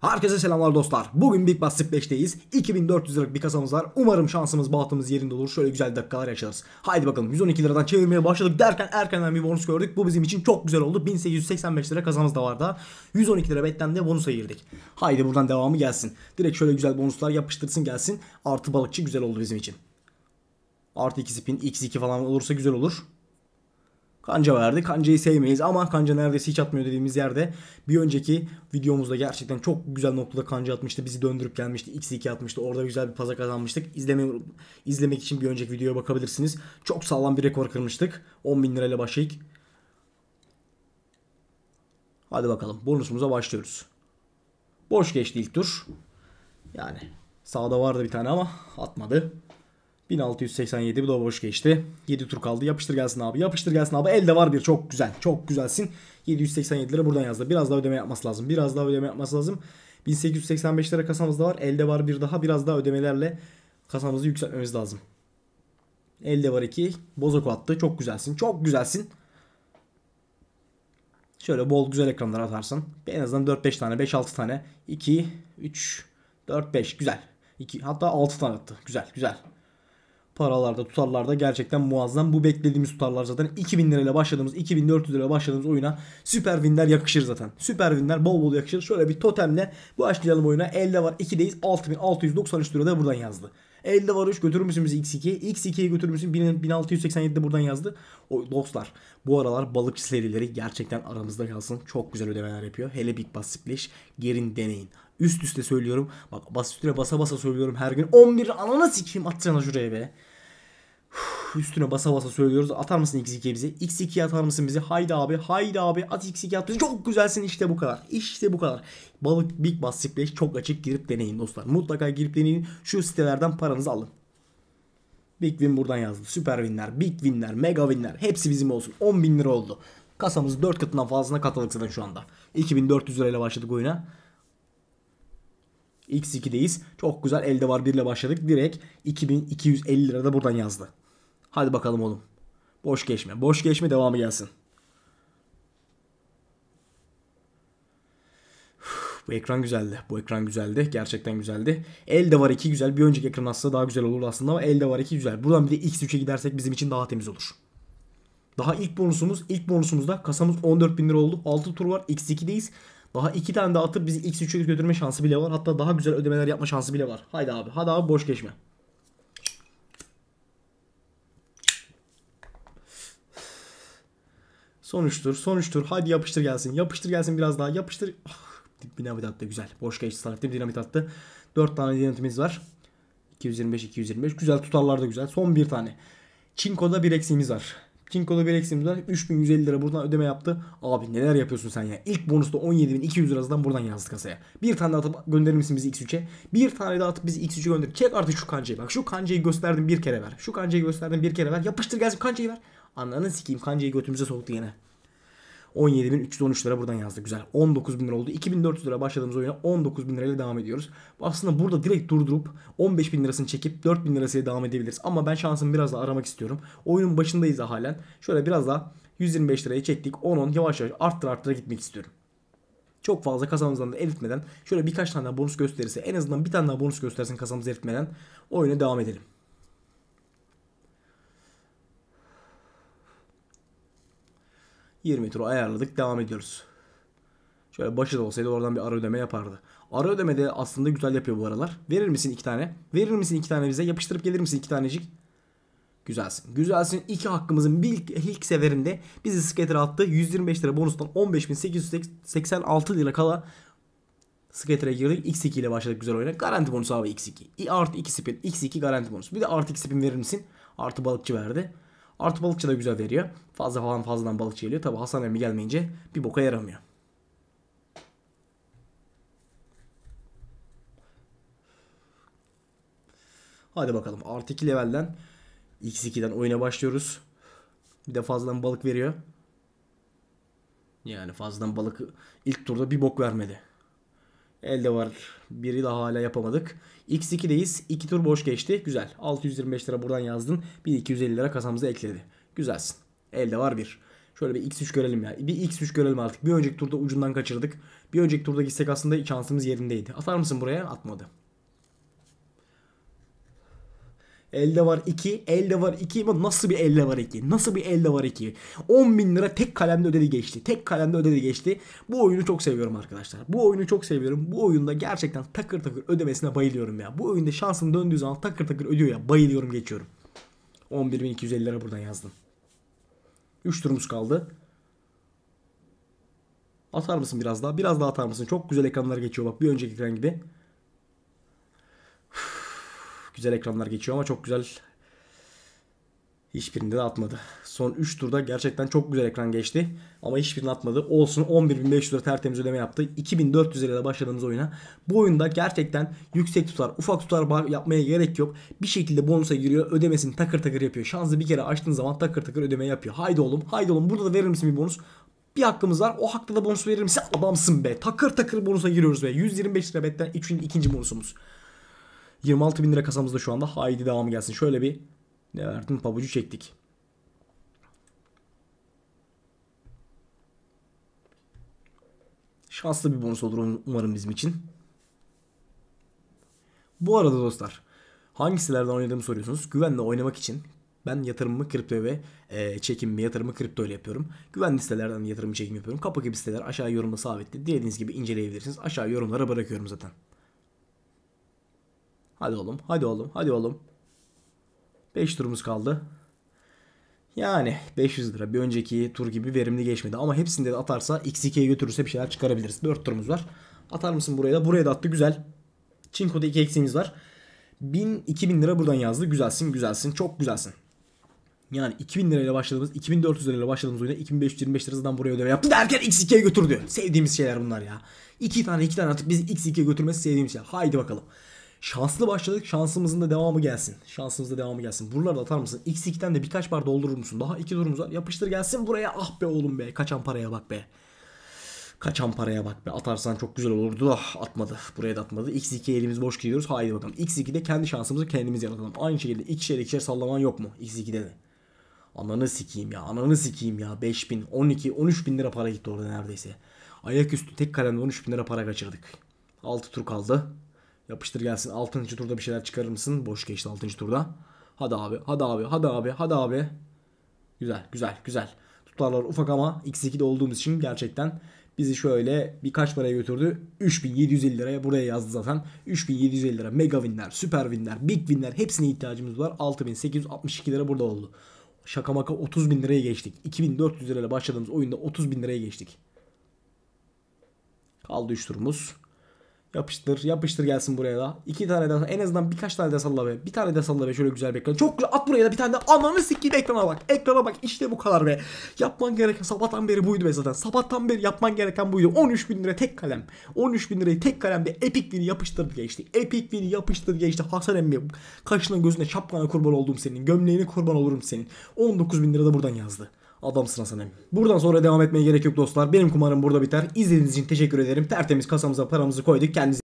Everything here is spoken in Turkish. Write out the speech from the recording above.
Herkese selamlar dostlar. Bugün Big Bass 5'teyiz. 2400 liralık bir kasamız var. Umarım şansımız bahtımız yerinde olur. Şöyle güzel dakikalar yaşarız. Haydi bakalım 112 liradan çevirmeye başladık derken erkenden bir bonus gördük. Bu bizim için çok güzel oldu. 1885 lira kasamız da vardı. 112 lira betten de bonus ayırdık. Haydi buradan devamı gelsin. Direkt şöyle güzel bonuslar yapıştırsın gelsin. Artı balıkçı güzel oldu bizim için. Artı 2 spin x2 falan olursa güzel olur. Kanca vardı. Kancayı sevmeyiz ama kanca neredeyse hiç atmıyor dediğimiz yerde bir önceki videomuzda gerçekten çok güzel noktada kanca atmıştı. Bizi döndürüp gelmişti. X2 atmıştı. Orada güzel bir paza kazanmıştık. İzleme, izlemek için bir önceki videoya bakabilirsiniz. Çok sağlam bir rekor kırmıştık. 10 bin lirayla başlayıp. Hadi bakalım bonusumuza başlıyoruz. Boş geçti ilk tur. Yani sağda vardı bir tane ama atmadı. 1687 bir da boş geçti. 7 tur kaldı. Yapıştır gelsin abi. Yapıştır gelsin abi. Elde var bir. Çok güzel. Çok güzelsin. 787 lira buradan yazdı. Biraz daha ödeme yapması lazım. Biraz daha ödeme yapması lazım. 1885 lira kasamızda var. Elde var bir daha. Biraz daha ödemelerle kasamızı yükseltmemiz lazım. Elde var 2. Bozoko attı. Çok güzelsin. Çok güzelsin. Şöyle bol güzel ekranlar atarsan. En azından 4-5 tane. 5-6 tane. 2, 3, 4, 5. Güzel. 2, hatta 6 tane attı. Güzel. Güzel paralarda tutarlarda gerçekten muazzam. Bu beklediğimiz tutarlar zaten 2000 lirayla başladığımız 2400 lirayla başladığımız oyuna süper winler yakışır zaten. Süper winler bol bol yakışır. Şöyle bir totemle bu başlayalım oyuna. Elde var 2'deyiz 6693 lira da buradan yazdı. Elde var 3 götürür müsün bizi X2? X2'yi götürür müsün? 1687'de buradan yazdı. O, dostlar bu aralar balıkçı serileri gerçekten aramızda kalsın. Çok güzel ödemeler yapıyor. Hele Big Bass Splash. Gerin deneyin. Üst üste söylüyorum. Bak bas üstüne basa basa söylüyorum her gün. 11 ananı sikeyim atsana şuraya be üstüne basa basa söylüyoruz. Atar mısın x 2 bizi? x 2 atar mısın bizi? Haydi abi, haydi abi. At x 2 at bizi. Çok güzelsin işte bu kadar. İşte bu kadar. Balık Big Bass Splash çok açık girip deneyin dostlar. Mutlaka girip deneyin. Şu sitelerden paranızı alın. Big Win buradan yazdı. Süper Winler, Big Winler, Mega Winler. Hepsi bizim olsun. 10 bin lira oldu. Kasamız 4 katından fazlasına katladık zaten şu anda. 2400 lirayla başladık oyuna. X2'deyiz. Çok güzel elde var 1 ile başladık. Direkt 2250 lira da buradan yazdı. Hadi bakalım oğlum. Boş geçme. Boş geçme devamı gelsin. Bu ekran güzeldi. Bu ekran güzeldi. Gerçekten güzeldi. Elde var 2 güzel. Bir önceki ekran aslında daha güzel olur aslında ama elde var 2 güzel. Buradan bir de X3'e gidersek bizim için daha temiz olur. Daha ilk bonusumuz, ilk bonusumuzda kasamız 14 bin lira oldu. 6 tur var. X2'deyiz. Daha 2 tane daha atıp bizi X3'e götürme şansı bile var. Hatta daha güzel ödemeler yapma şansı bile var. Haydi abi. Hadi abi boş geçme. Sonuçtur, sonuçtur. tur. Hadi yapıştır gelsin. Yapıştır gelsin biraz daha. Yapıştır. Oh, dinamit attı. Güzel. Boş geçti sanatçı. Dinamit attı. 4 tane dinamitimiz var. 225 225. Güzel tutarlar da güzel. Son bir tane. Çinko'da bir eksiğimiz var. Çinko'da bir eksiğimiz var. 3150 lira buradan ödeme yaptı. Abi neler yapıyorsun sen ya. İlk bonusta 17200 lirasından buradan yazdı kasaya. Bir tane daha atıp gönderir misin bizi X3'e? Bir tane daha atıp bizi X3'e gönder. Çek artık şu kancayı bak. Şu kancayı gösterdim bir kere ver. Şu kancayı gösterdim bir kere ver. Yapıştır gelsin kancayı ver. Ananı sikeyim kancayı götümüze soktu yine. 17.313 lira buradan yazdı. Güzel. 19.000 lira oldu. 2.400 lira başladığımız oyuna 19.000 lirayla devam ediyoruz. Aslında burada direkt durdurup 15.000 lirasını çekip 4.000 lirasıyla devam edebiliriz. Ama ben şansımı biraz daha aramak istiyorum. Oyunun başındayız da halen. Şöyle biraz daha 125 liraya çektik. 10-10 yavaş yavaş arttır arttıra gitmek istiyorum. Çok fazla kasamızdan da eritmeden şöyle birkaç tane daha bonus gösterirse en azından bir tane daha bonus göstersin kasamızı eritmeden oyuna devam edelim. 20 turu ayarladık devam ediyoruz. Şöyle başı da olsaydı oradan bir ara ödeme yapardı. Ara ödeme de aslında güzel yapıyor bu aralar. Verir misin iki tane? Verir misin iki tane bize? Yapıştırıp gelir misin iki tanecik? Güzelsin. Güzelsin. İki hakkımızın ilk, ilk seferinde bizi skater attı. 125 lira bonustan 15.886 lira kala skater'e girdik. X2 ile başladık güzel oyuna. Garanti bonus abi X2. I Artı 2 spin. X2 garanti bonusu. Bir de artı 2 spin verir misin? Artı balıkçı verdi. Artı balıkçı da güzel veriyor. Fazla falan fazladan balıkçı geliyor. Tabi Hasan Emmi gelmeyince bir boka yaramıyor. Hadi bakalım artı 2 levelden x2'den oyuna başlıyoruz. Bir de fazladan balık veriyor. Yani fazladan balık ilk turda bir bok vermedi. Elde var. Biri daha hala yapamadık. X2'deyiz. 2 tur boş geçti. Güzel. 625 lira buradan yazdın. 1250 lira kasamıza ekledi. Güzelsin. Elde var bir. Şöyle bir X3 görelim ya. Bir X3 görelim artık. Bir önceki turda ucundan kaçırdık. Bir önceki turda gitsek aslında şansımız yerindeydi. Atar mısın buraya? Atmadı. Elde var 2. Elde var 2. Nasıl bir elde var 2? Nasıl bir elde var 2? 10 bin lira tek kalemde ödedi geçti. Tek kalemde ödedi geçti. Bu oyunu çok seviyorum arkadaşlar. Bu oyunu çok seviyorum. Bu oyunda gerçekten takır takır ödemesine bayılıyorum ya. Bu oyunda şansın döndüğü zaman takır takır ödüyor ya. Bayılıyorum geçiyorum. 11.250 lira buradan yazdım. 3 turumuz kaldı. Atar mısın biraz daha? Biraz daha atar mısın? Çok güzel ekranlar geçiyor bak bir önceki ekran gibi güzel ekranlar geçiyor ama çok güzel hiçbirinde de atmadı. Son 3 turda gerçekten çok güzel ekran geçti ama hiçbirini atmadı. Olsun 11.500 lira tertemiz ödeme yaptı. 2400 lirayla başladığımız oyuna. Bu oyunda gerçekten yüksek tutar, ufak tutar yapmaya gerek yok. Bir şekilde bonusa giriyor, ödemesini takır takır yapıyor. Şansı bir kere açtığın zaman takır takır ödeme yapıyor. Haydi oğlum, haydi oğlum. Burada da verir misin bir bonus? bir hakkımız var. O hakta da bonus verir misin? Adamsın be. Takır takır bonusa giriyoruz be. 125 lira betten ikinci bonusumuz. 26 bin lira kasamızda şu anda. Haydi devamı gelsin. Şöyle bir ne verdin pabucu çektik. Şanslı bir bonus olur umarım bizim için. Bu arada dostlar hangi sitelerden oynadığımı soruyorsunuz. Güvenle oynamak için ben yatırımımı kripto ve e, çekimimi yatırımı kripto ile yapıyorum. Güvenli sitelerden yatırım çekim yapıyorum. Kapı gibi siteler aşağı yorumda sabitli. Dilediğiniz gibi inceleyebilirsiniz. Aşağı yorumlara bırakıyorum zaten. Hadi oğlum. Hadi oğlum. Hadi oğlum. 5 turumuz kaldı. Yani 500 lira bir önceki tur gibi verimli geçmedi. Ama hepsinde de atarsa x2'ye götürürse bir şeyler çıkarabiliriz. 4 turumuz var. Atar mısın buraya da? Buraya da attı. Güzel. Çinko'da 2 eksiğimiz var. 1000, 2000 lira buradan yazdı. Güzelsin, güzelsin, çok güzelsin. Yani 2000 lirayla başladığımız, 2400 lirayla başladığımız oyuna 2525 liradan buraya ödeme yaptı derken x2'ye götürdü. Sevdiğimiz şeyler bunlar ya. İki tane iki tane atıp bizi x2'ye götürmesi sevdiğimiz şey. Haydi bakalım. Şanslı başladık. Şansımızın da devamı gelsin. Şansımızın da devamı gelsin. Buralarda atar mısın? X2'den de birkaç bar doldurur musun? Daha iki durumuz var. Yapıştır gelsin buraya. Ah be oğlum be. Kaçan paraya bak be. Kaçan paraya bak be. Atarsan çok güzel olurdu da ah, atmadı. Buraya da atmadı. X2 elimiz boş gidiyoruz. Haydi bakalım. X2'de kendi şansımızı kendimiz yaratalım. Aynı şekilde ikişer ikişer sallaman yok mu? X2'de de. Ananı sikiyim ya. Ananı sikiyim ya. 5000, 12, 13 bin lira para gitti orada neredeyse. Ayaküstü tek kalemde 13 bin lira para kaçırdık. 6 tur kaldı. Yapıştır gelsin 6. turda bir şeyler çıkarır mısın? Boş geçti 6. turda. Hadi abi hadi abi hadi abi hadi abi. Güzel güzel güzel. Tutarlar ufak ama x2'de olduğumuz için gerçekten bizi şöyle birkaç paraya götürdü. 3750 liraya buraya yazdı zaten. 3750 lira mega winler, süper winler, big winler hepsine ihtiyacımız var. 6862 lira burada oldu. Şaka maka 30 bin liraya geçtik. 2400 lirayla başladığımız oyunda 30 bin liraya geçtik. Kaldı 3 turumuz. Yapıştır. Yapıştır gelsin buraya da. İki tane de en azından birkaç tane de salla be. Bir tane de salla be şöyle güzel bir ekran. Çok güzel at buraya da bir tane de ananı sikiyim ekrana bak. Ekrana bak işte bu kadar be. Yapman gereken sabahtan beri buydu be zaten. Sabahtan beri yapman gereken buydu. 13 bin lira tek kalem. 13 bin lirayı tek kalemde epic bir yapıştır geçti. epic bir yapıştır geçti. Hasan emmi kaşına gözüne şapkana kurban olduğum senin. Gömleğine kurban olurum senin. 19 bin lira da buradan yazdı. Adamsın Hasan'ım. Buradan sonra devam etmeye gerek yok dostlar. Benim kumarım burada biter. İzlediğiniz için teşekkür ederim. Tertemiz kasamıza paramızı koyduk. Kendinize